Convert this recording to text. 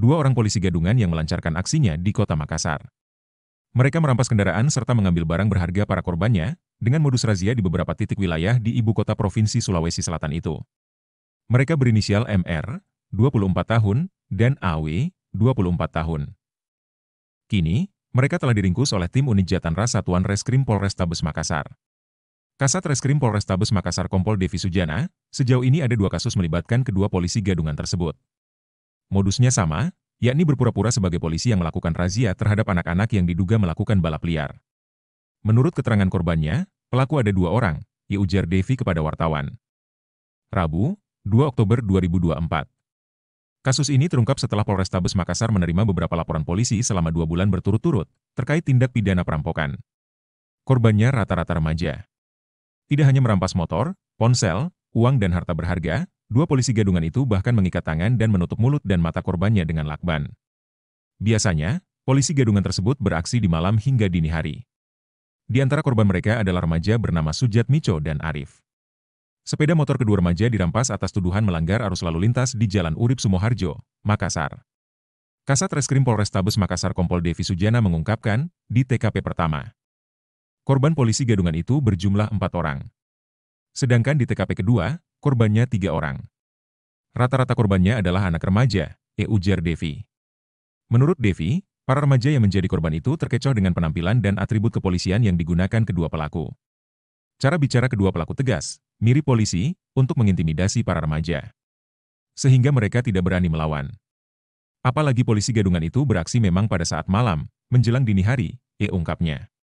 dua orang polisi gadungan yang melancarkan aksinya di kota Makassar. Mereka merampas kendaraan serta mengambil barang berharga para korbannya dengan modus razia di beberapa titik wilayah di ibu kota provinsi Sulawesi Selatan itu. Mereka berinisial MR, 24 tahun, dan AW, 24 tahun. Kini, mereka telah diringkus oleh tim unit jatan ras Satuan Reskrim Polrestabes Makassar. Kasat Reskrim Polrestabes Makassar Kompol Devi Sujana, sejauh ini ada dua kasus melibatkan kedua polisi gadungan tersebut. Modusnya sama, yakni berpura-pura sebagai polisi yang melakukan razia terhadap anak-anak yang diduga melakukan balap liar. Menurut keterangan korbannya, pelaku ada dua orang, ia ujar Devi kepada wartawan. Rabu, 2 Oktober 2024. Kasus ini terungkap setelah Polrestabes Makassar menerima beberapa laporan polisi selama dua bulan berturut-turut terkait tindak pidana perampokan. Korbannya rata-rata remaja. Tidak hanya merampas motor, ponsel, uang dan harta berharga, Dua polisi gadungan itu bahkan mengikat tangan dan menutup mulut dan mata korbannya dengan lakban. Biasanya, polisi gadungan tersebut beraksi di malam hingga dini hari. Di antara korban mereka adalah remaja bernama Sujat Mico dan Arif. Sepeda motor kedua remaja dirampas atas tuduhan melanggar arus lalu lintas di Jalan Urip Sumoharjo, Makassar. Kasat Reskrim Polrestabes Makassar Kompol Devi Sujana mengungkapkan, di TKP pertama, korban polisi gadungan itu berjumlah empat orang. Sedangkan di TKP kedua, korbannya tiga orang. Rata-rata korbannya adalah anak remaja, E. Ujar Devi. Menurut Devi, para remaja yang menjadi korban itu terkecoh dengan penampilan dan atribut kepolisian yang digunakan kedua pelaku. Cara bicara kedua pelaku tegas, mirip polisi, untuk mengintimidasi para remaja. Sehingga mereka tidak berani melawan. Apalagi polisi gadungan itu beraksi memang pada saat malam, menjelang dini hari, E. ungkapnya.